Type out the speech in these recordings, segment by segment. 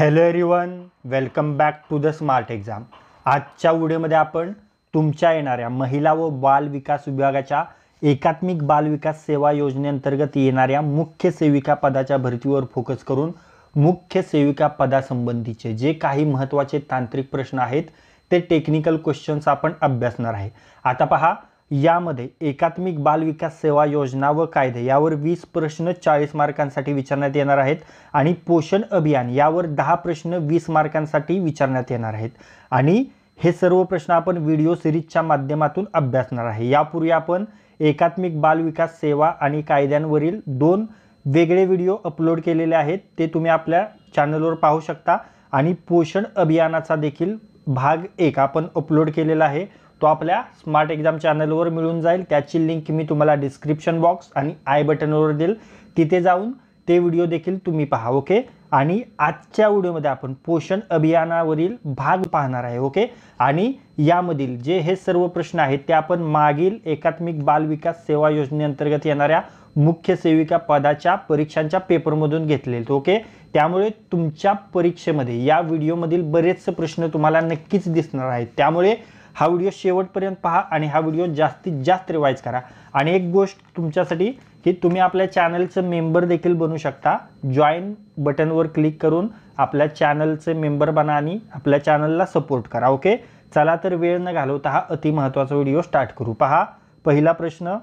hello everyone welcome back to the smart exam आजच्या व्हिडिओमध्ये आपण तुमच्या येणाऱ्या महिला व बाल विकास विभागाच्या एकात्मिक बाल विकास सेवा योजनेअंतर्गत येणाऱ्या मुख्य सेविका पदाच्या भरतीवर फोकस करून मुख्य सेविका पदासंबंधीचे जे काही महत्त्वाचे तांत्रिक प्रश्न आहेत ते टेक्निकल क्वेश्चन्स आपण अभ्यासणार आहे आता पहा यामध्ये एकात्मिक बालविकास सेवा योजना व कायदे यावर वीस प्रश्न चाळीस मार्कांसाठी विचारण्यात येणार आहेत आणि पोषण अभियान यावर दहा प्रश्न वीस मार्कांसाठी विचारण्यात येणार आहेत आणि हे सर्व प्रश्न आपण व्हिडिओ सिरीजच्या माध्यमातून अभ्यासणार आहे यापूर्वी आपण एकात्मिक बालविकास सेवा आणि कायद्यांवरील दोन वेगळे व्हिडिओ अपलोड केलेले आहेत ते तुम्ही आपल्या चॅनलवर पाहू शकता आणि पोषण अभियानाचा देखील भाग एक आपण अपलोड केलेला आहे तो आपल्या स्मार्ट एक्झाम चॅनलवर मिळून जाईल त्याची लिंक मी तुम्हाला डिस्क्रिप्शन बॉक्स आणि आय बटनवर देईल तिथे जाऊन ते व्हिडिओ देखील तुम्ही पहा ओके आणि आजच्या व्हिडिओमध्ये आपण पोषण अभियानावरील भाग पाहणार आहे ओके आणि यामधील जे हे सर्व प्रश्न आहेत ते आपण मागील एकात्मिक बाल विकास सेवा योजनेअंतर्गत येणाऱ्या मुख्य सेविका पदाच्या परीक्षांच्या पेपरमधून घेतलेले ओके त्यामुळे तुमच्या परीक्षेमध्ये या व्हिडिओमधील बरेचसे प्रश्न तुम्हाला नक्कीच दिसणार आहेत त्यामुळे हा व्हिडिओ शेवटपर्यंत पहा आणि हा व्हिडिओ जास्तीत जास्त रिवाईज करा आणि एक गोष्ट तुमच्यासाठी की तुम्ही आपल्या चॅनलचं मेंबर देखील बनू शकता जॉईन बटनवर क्लिक करून आपल्या चॅनलचे मेंबर बना आणि आपल्या चॅनलला सपोर्ट करा ओके चला तर वेळ न घालवता हा अतिमहत्वाचा व्हिडिओ स्टार्ट करू पहा पहिला प्रश्न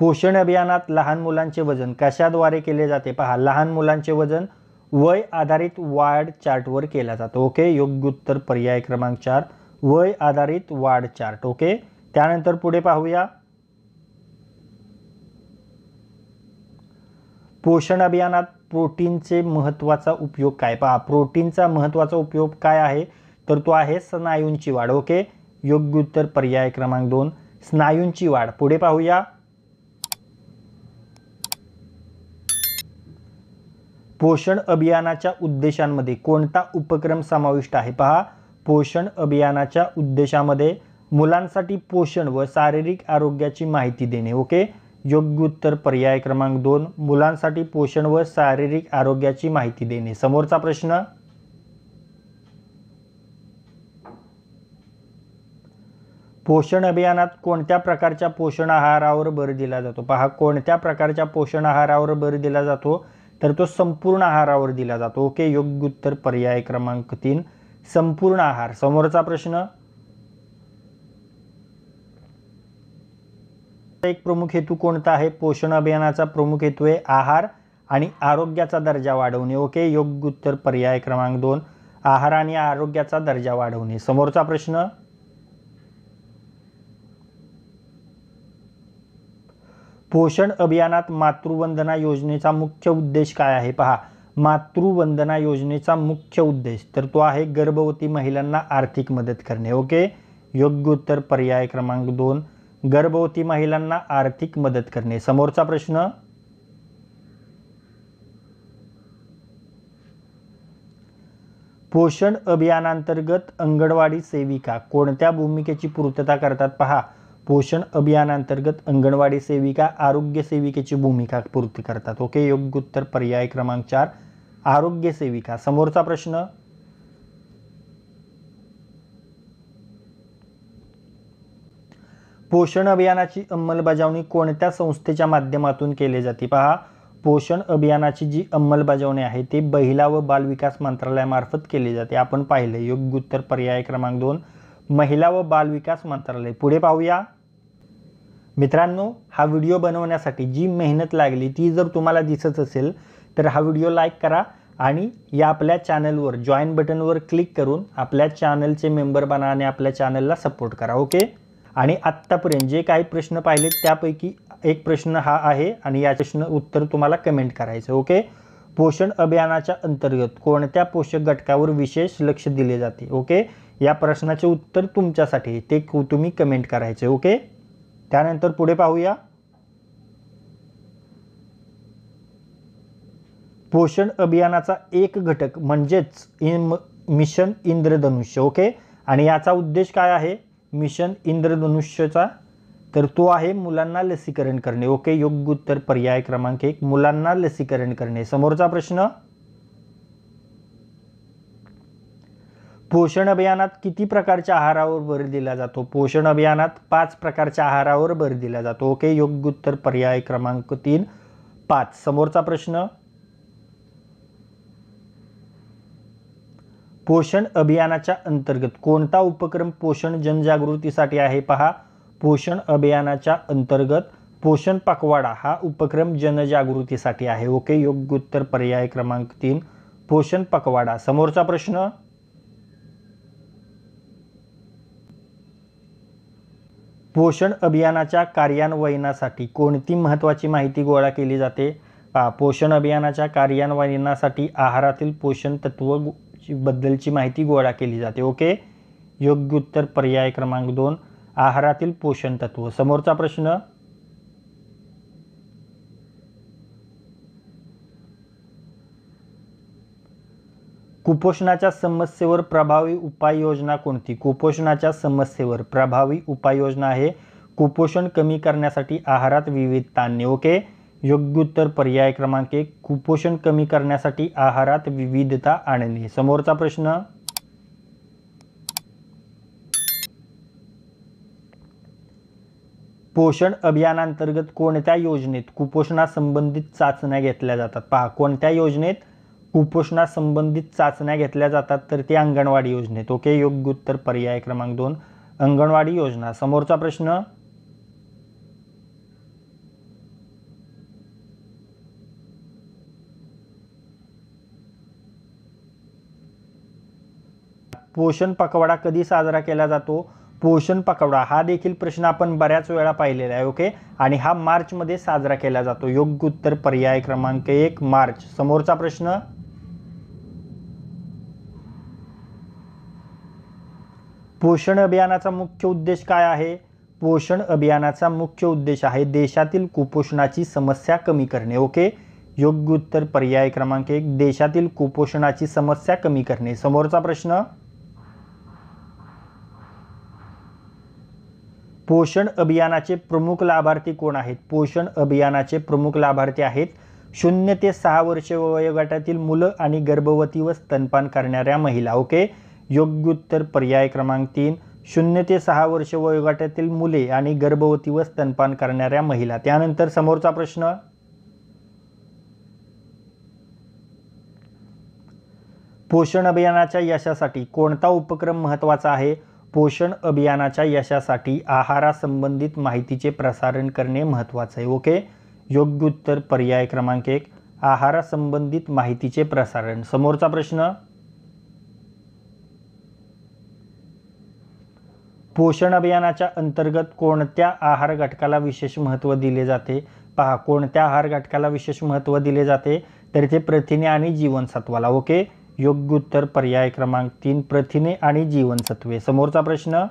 पोषण अभियानात लहान मुलांचे वजन कशाद्वारे केले जाते पहा लहान मुलांचे वजन वय आधारित वाढ चार्टवर केला जातो ओके योग्य उत्तर पर्याय क्रमांक चार वय आधारित वाढ चार्ट ओके त्यानंतर पुढे पाहूया पोषण अभियानात प्रोटीनचे महत्त्वाचा उपयोग काय पहा प्रोटीनचा महत्त्वाचा उपयोग काय आहे तर तो आहे स्नायूंची वाढ ओके योग्य उत्तर पर्याय क्रमांक दोन स्नायूंची वाढ पुढे पाहूया पोषण अभियानाच्या उद्देशांमध्ये कोणता उपक्रम समाविष्ट आहे पहा पोषण अभियानाच्या उद्देशामध्ये मुलांसाठी पोषण व शारीरिक आरोग्याची माहिती देणे ओके योग्य उत्तर पर्याय क्रमांक दोन मुलांसाठी पोषण व शारीरिक आरोग्याची माहिती देणे समोरचा प्रश्न पोषण अभियानात कोणत्या प्रकारच्या पोषण आहारावर भर दिला जातो पहा कोणत्या प्रकारच्या पोषण आहारावर भर दिला जातो तर तो संपूर्ण आहारावर दिला जातो ओके योग्य उत्तर पर्याय क्रमांक तीन संपूर्ण आहार समोरचा प्रश्न एक प्रमुख हेतू कोणता आहे पोषण अभियानाचा प्रमुख हेतू आहे आहार आणि आरोग्याचा दर्जा वाढवणे ओके योग्य उत्तर पर्याय क्रमांक दोन आहार आणि आरोग्याचा दर्जा वाढवणे समोरचा प्रश्न पोषण अभियानात मातृवंदना योजनेचा मुख्य उद्देश काय आहे पहा मातृवंदना योजनेचा मुख्य उद्देश तर तो आहे गर्भवती महिलांना आर्थिक मदत करणे ओके योग्य उत्तर पर्याय क्रमांक दोन गर्भवती महिलांना आर्थिक मदत करणे समोरचा प्रश्न पोषण अभियानांतर्गत अंगणवाडी सेविका कोणत्या भूमिकेची पूर्तता करतात पहा पोषण अभियानांतर्गत अंगणवाडी सेविका आरोग्य सेविकेची भूमिका पूर्ती करतात ओके योग्य उत्तर पर्याय क्रमांक चार आरोग्य सेविका समोरचा प्रश्न पोषण अभियानाची अंमलबजावणी कोणत्या संस्थेच्या माध्यमातून केली जाते पहा पोषण अभियानाची जी अंमलबजावणी आहे ती महिला व बालविकास मंत्रालयामार्फत केली जाते आपण पाहिले योग्य उत्तर पर्याय क्रमांक दोन महिला व बालविकास मंत्रालय पुढे पाहूया मित्रांनो हा व्हिडिओ बनवण्यासाठी जी मेहनत लागली ती जर तुम्हाला दिसत असेल तर हा व्हिडिओ लाईक करा आणि या आपल्या चॅनलवर जॉईन बटनवर क्लिक करून आपल्या चॅनलचे मेंबर बना आणि आपल्या चॅनलला सपोर्ट करा ओके आणि आत्तापर्यंत जे काही प्रश्न पाहिलेत त्यापैकी एक प्रश्न हा आहे आणि या प्रश्न उत्तर तुम्हाला कमेंट करायचं ओके पोषण अभियानाच्या अंतर्गत कोणत्या पोषक घटकावर विशेष लक्ष दिले जाते ओके या प्रश्नाचे उत्तर तुमच्यासाठी ते तुम्ही कमेंट करायचे ओके त्यानंतर पुढे पाहूया पोषण अभियानाचा एक घटक म्हणजेच इन मिशन इंद्रधनुष्य ओके आणि याचा उद्देश काय आहे मिशन इंद्रधनुष्यचा तर तो आहे मुलांना लसीकरण करणे ओके योग्य उत्तर पर्याय क्रमांक एक मुलांना लसीकरण करणे समोरचा प्रश्न पोषण अभियानात किती प्रकारच्या आहारावर भर दिला जातो पोषण अभियानात पाच प्रकारच्या आहारावर भर दिला जातो ओके योग्य उत्तर पर्याय क्रमांक तीन पाच समोरचा प्रश्न पोषण अभियानाच्या अंतर्गत कोणता उपक्रम पोषण जनजागृतीसाठी आहे पहा पोषण अभियानाच्या अंतर्गत पोषण पकवाडा हा उपक्रम जनजागृतीसाठी आहे ओके योग्य उत्तर पर्याय क्रमांक तीन पोषण पकवाडा समोरचा प्रश्न पोषण अभियानाच्या कार्यान्वयनासाठी कोणती महत्त्वाची माहिती गोळा केली जाते पोषण अभियानाच्या कार्यान्वयनासाठी आहारातील पोषण तत्व बद्दलची माहिती गोळा केली जाते ओके योग्य उत्तर पर्याय क्रमांक दोन आहारातील पोषण तत्व समोरचा प्रश्न कुपोषणाच्या समस्येवर प्रभावी उपाययोजना कोणती कुपोषणाच्या समस्येवर प्रभावी उपाययोजना आहे कुपोषण कमी करण्यासाठी आहारात विविधता आणणे ओके योग्य उत्तर पर्याय क्रमांक एक कुपोषण कमी करण्यासाठी आहारात विविधता आणणे समोरचा प्रश्न पोषण अभियानांतर्गत कोणत्या योजनेत कुपोषणासंबंधित चाचण्या घेतल्या जातात पहा कोणत्या योजनेत कुपोषणासंबंधित चाचण्या घेतल्या जातात तर ते अंगणवाडी योजनेत ओके योग्य उत्तर पर्याय क्रमांक दोन अंगणवाडी योजना समोरचा प्रश्न पोषण पकवाडा कधी साजरा केला जातो पोषण पकवडा हा देखील प्रश्न आपण बऱ्याच वेळा पाहिलेला आहे ओके आणि हा मार्चमध्ये साजरा केला जातो योग्य उत्तर पर्याय क्रमांक एक मार्च समोरचा प्रश्न पोषण अभियानाचा मुख्य उद्देश काय आहे पोषण अभियानाचा मुख्य उद्देश आहे देशातील कुपोषणाची समस्या कमी करणे ओके योग्य उत्तर पर्याय क्रमांक एक देशातील कुपोषणाची समस्या कमी करणे समोरचा प्रश्न पोषण अभियानाचे प्रमुख लाभार्थी कोण आहेत पोषण अभियानाचे प्रमुख लाभार्थी आहेत शून्य ते सहा वर्ष वयोगटातील मुलं आणि गर्भवती व स्तनपान करणाऱ्या महिला ओके योग्य उत्तर पर्याय क्रमांक तीन शून्य ते सहा वर्ष वयोगटातील मुले आणि गर्भवती व स्तनपान करणाऱ्या महिला त्यानंतर समोरचा प्रश्न पोषण अभियानाच्या यशासाठी कोणता उपक्रम महत्वाचा आहे पोषण अभियानाच्या यशासाठी आहारासंबंधित माहितीचे प्रसारण करणे महत्वाचे आहे ओके योग्य उत्तर पर्याय क्रमांक एक आहारासंबंधित माहितीचे प्रसारण समोरचा प्रश्न पोषण अभियानाच्या अंतर्गत कोणत्या आहार घटकाला विशेष महत्त्व दिले जाते पहा कोणत्या आहार घटकाला विशेष महत्त्व दिले जाते तर ते प्रथिने आणि जीवनसत्वाला ओके योग्य उत्तर पर्याय क्रमांक तीन प्रथिने आणि जीवनसत्वे समोरचा प्रश्न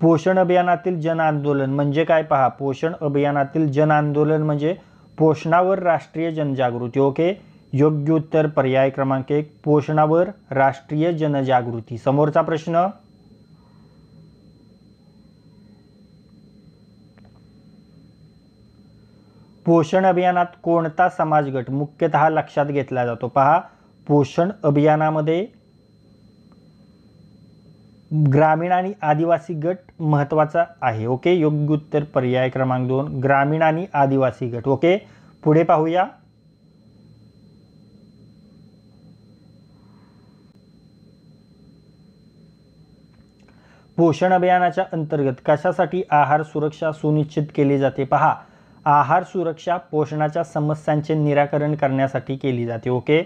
पोषण अभियानातील जन आंदोलन म्हणजे काय पहा पोषण अभियानातील जन आंदोलन म्हणजे पोषणावर राष्ट्रीय जनजागृती ओके योग्य उत्तर पर्याय क्रमांक एक पोषणावर राष्ट्रीय जनजागृती समोरचा प्रश्न पोषण अभियानात कोणता समाज गट मुख्यतः लक्षात घेतला जातो पहा पोषण अभियानामध्ये ग्रामीण आणि आदिवासी गट महत्त्वाचा आहे ओके योग्य उत्तर पर्याय क्रमांक दोन ग्रामीण आणि आदिवासी गट ओके पुढे पाहूया पोषण अभियानाच्या अंतर्गत कशासाठी आहार सुरक्षा सुनिश्चित केली जाते पहा आहार सुरक्षा पोषणाच्या समस्यांचे निराकरण करण्यासाठी केली जाते ओके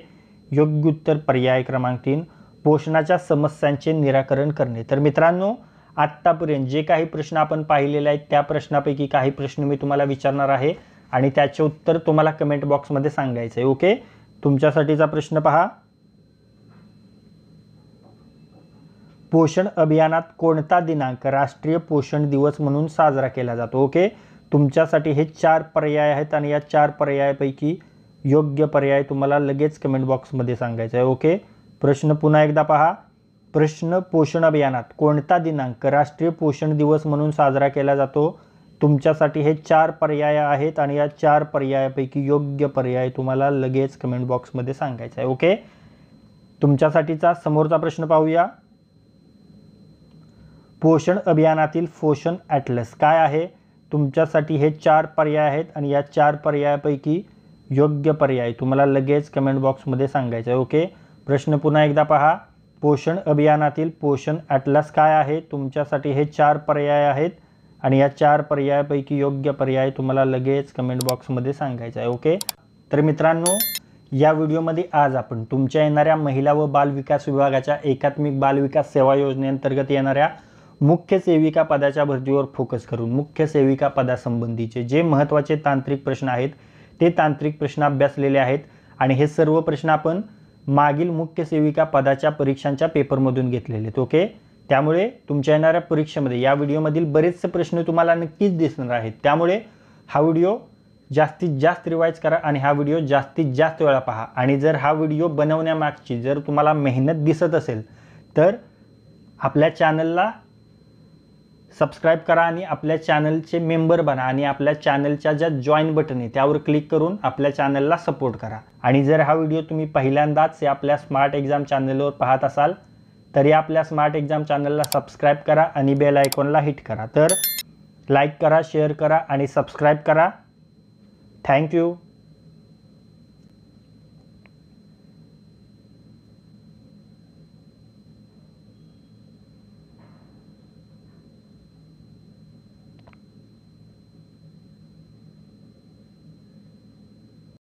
योग्य उत्तर पर्याय क्रमांक तीन पोषणाच्या समस्यांचे निराकरण करणे तर मित्रांनो आत्तापर्यंत जे काही प्रश्न आपण पाहिलेले आहेत त्या प्रश्नापैकी काही प्रश्न मी तुम्हाला विचारणार आहे आणि त्याचे उत्तर तुम्हाला कमेंट बॉक्समध्ये सांगायचं आहे ओके तुमच्यासाठीचा प्रश्न पहा पोषण अभियानात कोणता दिनांक राष्ट्रीय पोषण दिवस म्हणून साजरा केला जातो ओके तुमच्यासाठी हे चार पर्याय आहेत आणि या चार पर्यायापैकी योग्य पर्याय तुम्हाला लगेच कमेंट बॉक्समध्ये सांगायचा आहे ओके प्रश्न पुन्हा एकदा पहा प्रश्न पोषण अभियानात कोणता दिनांक राष्ट्रीय पोषण दिवस म्हणून साजरा केला जातो तुमच्यासाठी हे चार पर्याय आहेत आणि या चार पर्यायापैकी योग्य पर्याय तुम्हाला लगेच कमेंट बॉक्समध्ये सांगायचा आहे ओके तुमच्यासाठीचा समोरचा प्रश्न पाहूया पोषण अभियानातील पोषण ॲटलस काय आहे तुमच्यासाठी हे चार पर्याय आहेत आणि या चार पर्यायापैकी योग्य पर्याय तुम्हाला लगेच कमेंट बॉक्समध्ये सांगायचं आहे ओके प्रश्न पुन्हा एकदा पहा पोषण अभियानातील पोषण ॲटलस काय आहे तुमच्यासाठी हे चार पर्याय आहेत आणि या चार पर्यायापैकी योग्य पर्याय तुम्हाला लगेच कमेंट बॉक्समध्ये सांगायचा आहे ओके तर मित्रांनो या व्हिडिओमध्ये आज आपण तुमच्या येणाऱ्या महिला व बाल विकास विभागाच्या एकात्मिक बाल विकास सेवा योजनेअंतर्गत येणाऱ्या मुख्य सेविका पदाच्या भरतीवर फोकस करून मुख्य सेविका पदासंबंधीचे जे महत्त्वाचे तांत्रिक प्रश्न आहेत ते तांत्रिक प्रश्न अभ्यासलेले आहेत आणि हे सर्व प्रश्न आपण मागील मुख्य सेविका पदाच्या परीक्षांच्या पेपरमधून घेतलेले आहेत ओके त्यामुळे तुमच्या येणाऱ्या परीक्षेमध्ये या व्हिडिओमधील बरेचसे प्रश्न तुम्हाला नक्कीच दिसणार आहेत त्यामुळे हा व्हिडिओ जास्तीत जास्त रिवाईज करा आणि हा व्हिडिओ जास्तीत जास्त वेळा पहा आणि जर हा व्हिडिओ बनवण्यामागची जर तुम्हाला मेहनत दिसत असेल तर आपल्या चॅनलला सबस्क्राईब करा आणि आपल्या चॅनलचे मेंबर बना आणि आपल्या चॅनलच्या ज्या जॉईन बटन आहे त्यावर क्लिक करून आपल्या चॅनलला सपोर्ट करा आणि जर हा व्हिडिओ तुम्ही पहिल्यांदाच या आपल्या स्मार्ट एक्झाम चॅनलवर पाहत असाल तर या आपल्या स्मार्ट एक्झाम चॅनलला सबस्क्राईब करा आणि बेल आयकॉनला हिट करा तर लाईक करा शेअर करा आणि सबस्क्राईब करा थँक्यू